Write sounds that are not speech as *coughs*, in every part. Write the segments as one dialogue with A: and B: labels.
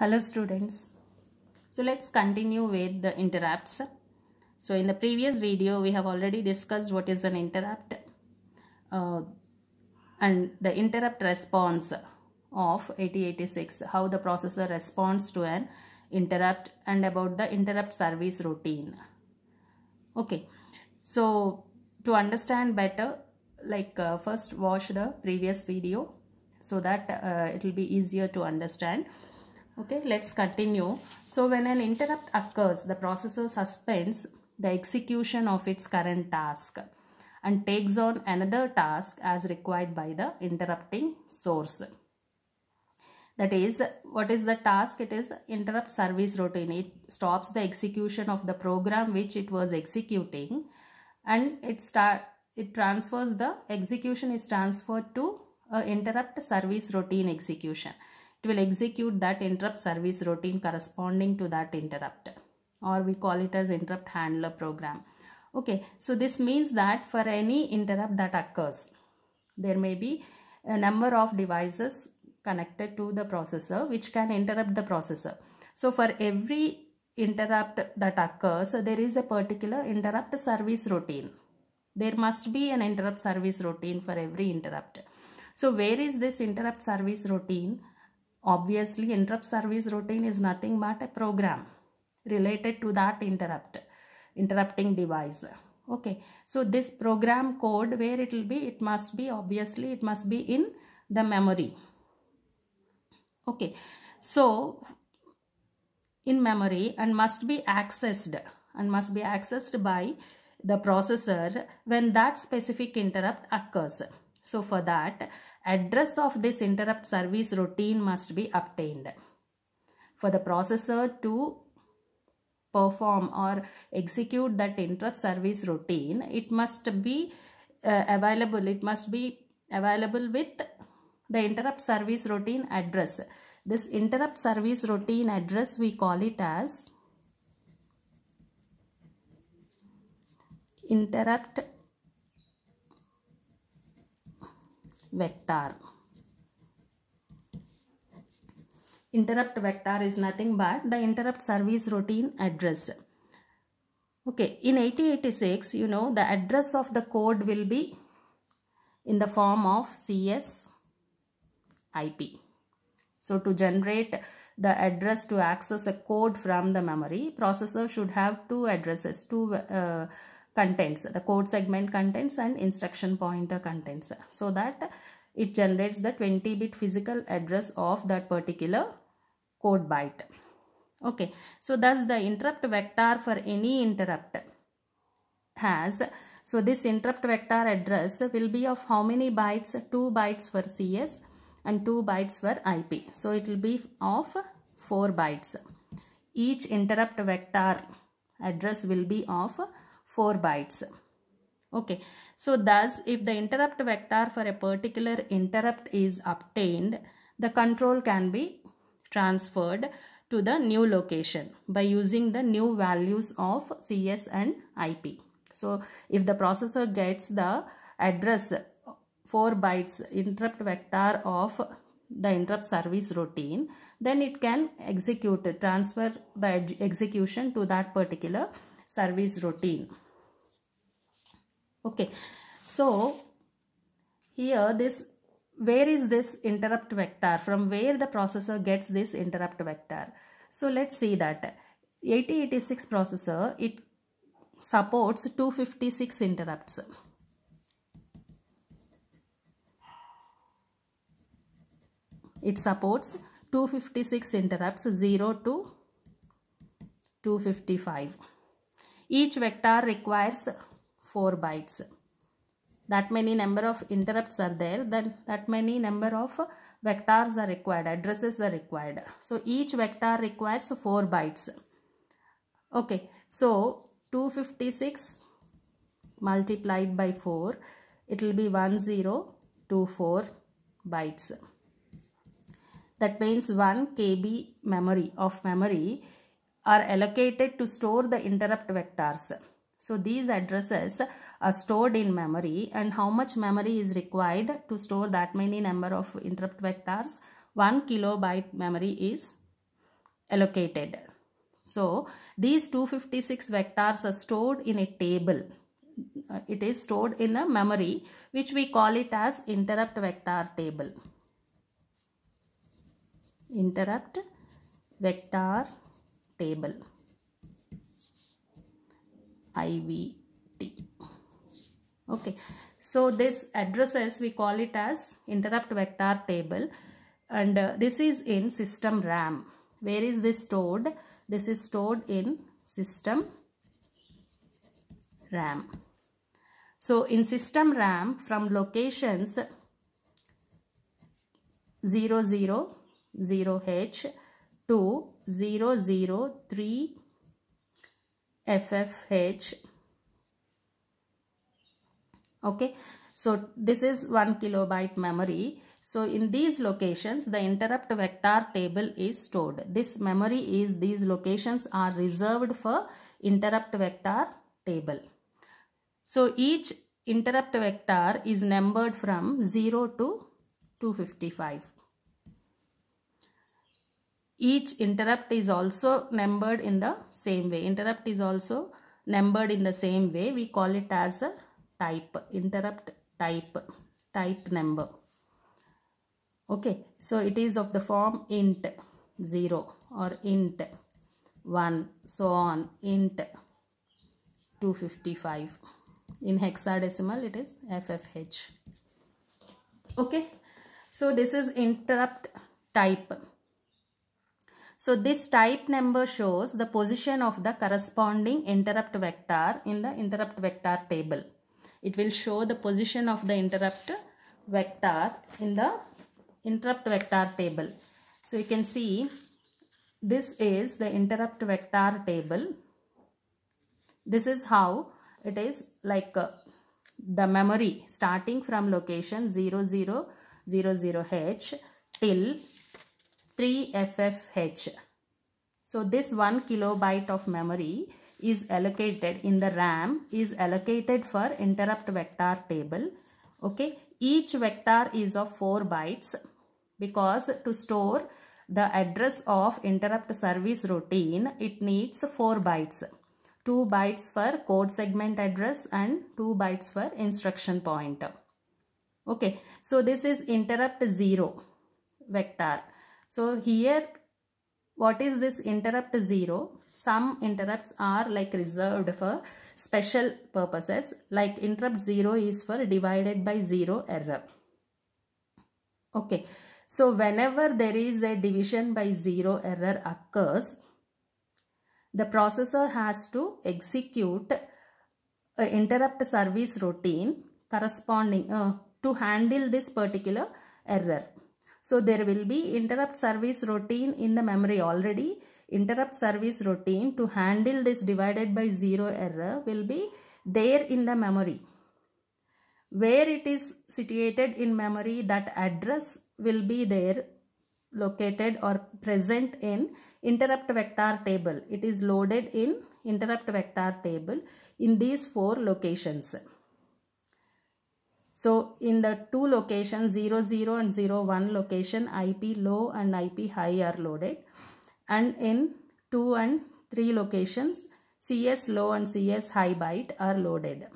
A: hello students so let's continue with the interrupts so in the previous video we have already discussed what is an interrupt uh, and the interrupt response of 8086 how the processor responds to an interrupt and about the interrupt service routine okay so to understand better like uh, first watch the previous video so that uh, it will be easier to understand okay let's continue so when an interrupt occurs the processor suspends the execution of its current task and takes on another task as required by the interrupting source that is what is the task it is interrupt service routine it stops the execution of the program which it was executing and it start it transfers the execution is transferred to uh, interrupt service routine execution it will execute that interrupt service routine corresponding to that interrupt or we call it as interrupt handler program. Okay, so this means that for any interrupt that occurs, there may be a number of devices connected to the processor which can interrupt the processor. So for every interrupt that occurs, there is a particular interrupt service routine. There must be an interrupt service routine for every interrupt. So where is this interrupt service routine? Obviously, interrupt service routine is nothing but a program related to that interrupt, interrupting device. Okay, so this program code where it will be, it must be obviously, it must be in the memory. Okay, so in memory and must be accessed and must be accessed by the processor when that specific interrupt occurs. So for that, address of this interrupt service routine must be obtained. For the processor to perform or execute that interrupt service routine, it must be uh, available. It must be available with the interrupt service routine address. This interrupt service routine address we call it as interrupt vector. Interrupt vector is nothing but the interrupt service routine address. Okay, in 8086, you know, the address of the code will be in the form of CS IP. So to generate the address to access a code from the memory, processor should have two addresses, two uh, contents the code segment contents and instruction pointer contents so that it generates the 20 bit physical address of that particular code byte okay so thus the interrupt vector for any interrupt has so this interrupt vector address will be of how many bytes 2 bytes for cs and 2 bytes for ip so it will be of 4 bytes each interrupt vector address will be of 4 bytes. Okay, so thus if the interrupt vector for a particular interrupt is obtained, the control can be transferred to the new location by using the new values of CS and IP. So if the processor gets the address 4 bytes interrupt vector of the interrupt service routine, then it can execute, transfer the execution to that particular service routine okay so here this where is this interrupt vector from where the processor gets this interrupt vector so let's see that 8086 processor it supports 256 interrupts it supports 256 interrupts 0 to 255 each vector requires 4 bytes. That many number of interrupts are there. Then that many number of vectors are required. Addresses are required. So each vector requires 4 bytes. Okay. So 256 multiplied by 4. It will be 1024 bytes. That means 1 KB memory of memory are allocated to store the interrupt vectors. So these addresses are stored in memory and how much memory is required to store that many number of interrupt vectors? 1 kilobyte memory is allocated. So these 256 vectors are stored in a table. Uh, it is stored in a memory which we call it as interrupt vector table. Interrupt vector table IVT okay so this addresses we call it as interrupt vector table and uh, this is in system RAM where is this stored this is stored in system RAM so in system RAM from locations 00 0h to 003 FFH. Okay, so this is 1 kilobyte memory. So in these locations, the interrupt vector table is stored. This memory is, these locations are reserved for interrupt vector table. So each interrupt vector is numbered from 0 to 255 each interrupt is also numbered in the same way interrupt is also numbered in the same way we call it as a type interrupt type type number okay so it is of the form int 0 or int 1 so on int 255 in hexadecimal it is ffh okay so this is interrupt type so this type number shows the position of the corresponding interrupt vector in the interrupt vector table. It will show the position of the interrupt vector in the interrupt vector table. So you can see this is the interrupt vector table. This is how it is like uh, the memory starting from location 0000h till 3FFH. So this 1 kilobyte of memory is allocated in the RAM is allocated for interrupt vector table. Okay. Each vector is of 4 bytes because to store the address of interrupt service routine it needs 4 bytes. 2 bytes for code segment address and 2 bytes for instruction pointer. Okay. So this is interrupt 0 vector so here what is this interrupt 0? Some interrupts are like reserved for special purposes like interrupt 0 is for divided by 0 error. Okay. So whenever there is a division by 0 error occurs, the processor has to execute interrupt service routine corresponding uh, to handle this particular error. So there will be interrupt service routine in the memory already. Interrupt service routine to handle this divided by 0 error will be there in the memory. Where it is situated in memory that address will be there located or present in interrupt vector table. It is loaded in interrupt vector table in these four locations. So in the two locations 00 and 01 location IP low and IP high are loaded and in 2 and 3 locations CS low and CS high byte are loaded.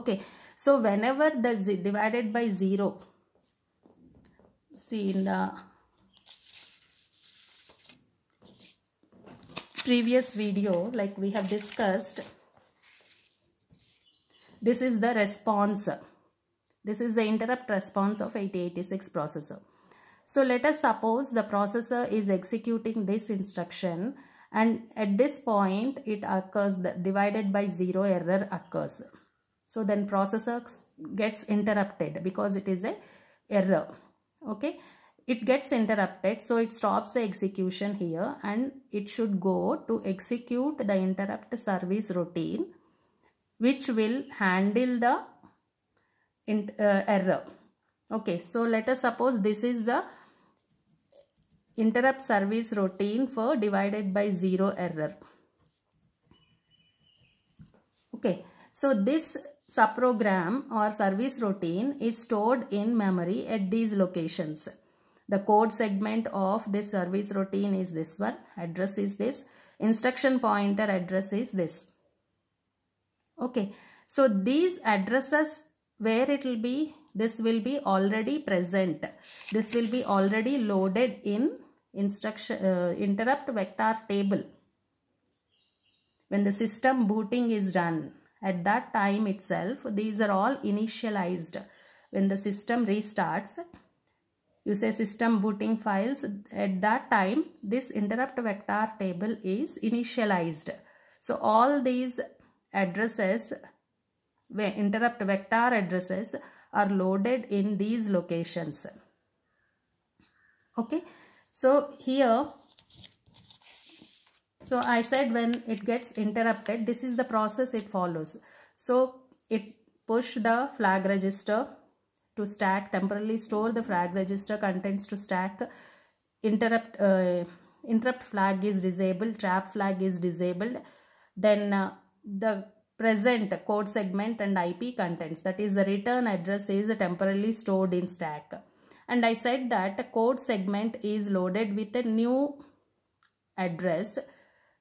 A: Okay, so whenever the z divided by 0, see in the previous video like we have discussed this is the response. This is the interrupt response of 8086 processor. So let us suppose the processor is executing this instruction and at this point it occurs the divided by 0 error occurs. So then processor gets interrupted because it is a error. Okay. It gets interrupted so it stops the execution here and it should go to execute the interrupt service routine which will handle the uh, error. Okay, so let us suppose this is the interrupt service routine for divided by 0 error. Okay, so this subprogram or service routine is stored in memory at these locations. The code segment of this service routine is this one, address is this, instruction pointer address is this. Okay. So these addresses where it will be, this will be already present. This will be already loaded in instruction uh, interrupt vector table. When the system booting is done, at that time itself, these are all initialized. When the system restarts, you say system booting files, at that time, this interrupt vector table is initialized. So all these addresses, interrupt vector addresses are loaded in these locations. Okay. So here, so I said when it gets interrupted, this is the process it follows. So it push the flag register to stack, temporarily store the flag register contents to stack, interrupt, uh, interrupt flag is disabled, trap flag is disabled, then uh, the present code segment and IP contents that is the return address is temporarily stored in stack and I said that code segment is loaded with a new address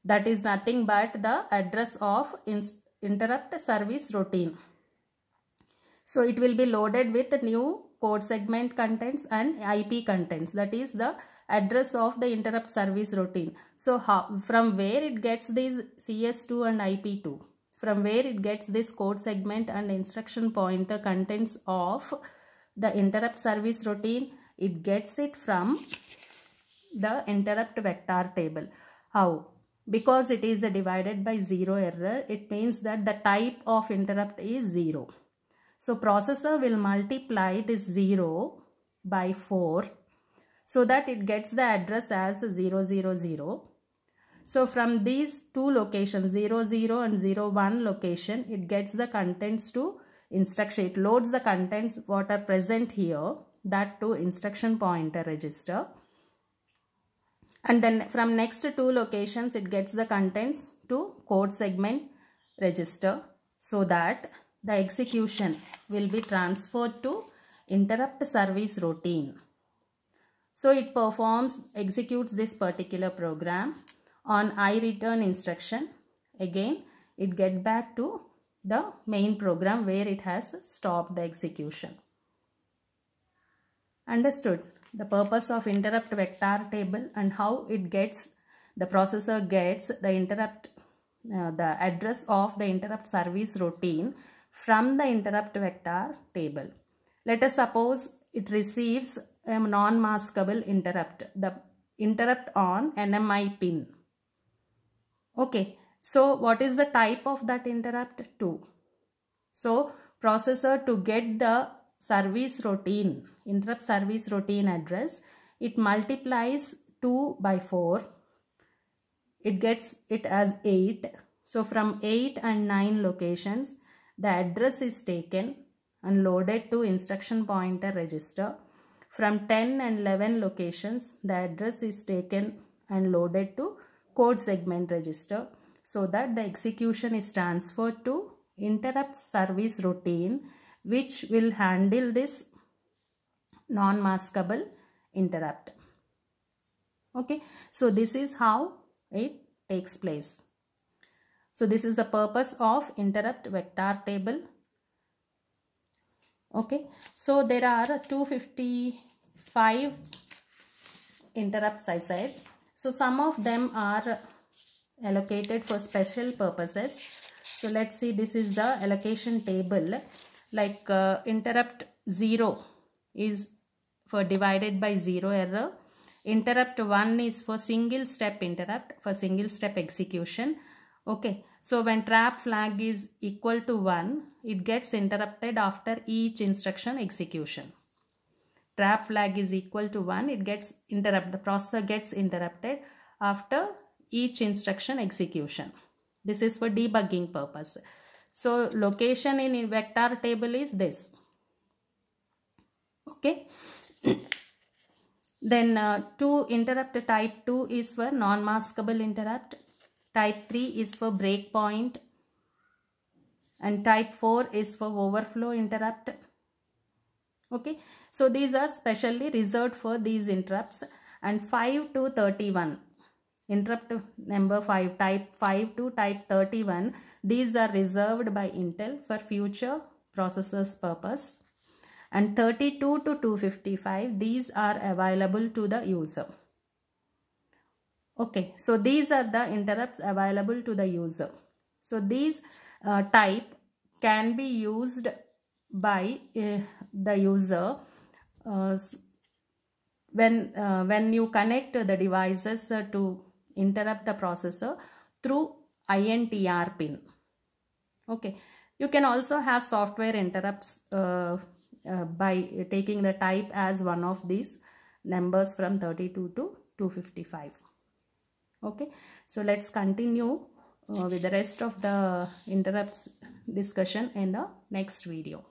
A: that is nothing but the address of interrupt service routine. So it will be loaded with new code segment contents and IP contents that is the address of the interrupt service routine. So how, from where it gets these CS2 and IP2? From where it gets this code segment and instruction pointer contents of the interrupt service routine? It gets it from the interrupt vector table. How? Because it is divided by 0 error, it means that the type of interrupt is 0. So processor will multiply this 0 by 4 so that it gets the address as 000. So from these two locations 00 and 01 location it gets the contents to instruction. It loads the contents what are present here that to instruction pointer register. And then from next two locations it gets the contents to code segment register so that the execution will be transferred to interrupt service routine. So it performs, executes this particular program on I return instruction. Again, it get back to the main program where it has stopped the execution. Understood the purpose of interrupt vector table and how it gets, the processor gets the interrupt, uh, the address of the interrupt service routine from the interrupt vector table. Let us suppose it receives a non-maskable interrupt, the interrupt on NMI pin. Okay, so what is the type of that interrupt? 2. So, processor to get the service routine, interrupt service routine address, it multiplies 2 by 4. It gets it as 8. So, from 8 and 9 locations, the address is taken and loaded to instruction pointer register. From 10 and 11 locations, the address is taken and loaded to code segment register so that the execution is transferred to interrupt service routine which will handle this non-maskable interrupt. Okay, so this is how it takes place. So this is the purpose of interrupt vector table okay so there are 255 interrupts i said so some of them are allocated for special purposes so let's see this is the allocation table like uh, interrupt 0 is for divided by 0 error interrupt 1 is for single step interrupt for single step execution okay so when trap flag is equal to 1, it gets interrupted after each instruction execution. Trap flag is equal to 1, it gets interrupted, the processor gets interrupted after each instruction execution. This is for debugging purpose. So location in vector table is this. Okay. *coughs* then uh, 2 interrupt type 2 is for non-maskable interrupt Type 3 is for breakpoint and type 4 is for overflow interrupt. Okay, so these are specially reserved for these interrupts and 5 to 31 interrupt number 5 type 5 to type 31 these are reserved by Intel for future processors purpose and 32 to 255 these are available to the user okay so these are the interrupts available to the user so these uh, type can be used by uh, the user uh, when uh, when you connect the devices uh, to interrupt the processor through INTR pin okay you can also have software interrupts uh, by taking the type as one of these numbers from 32 to 255 okay so let's continue uh, with the rest of the interrupts discussion in the next video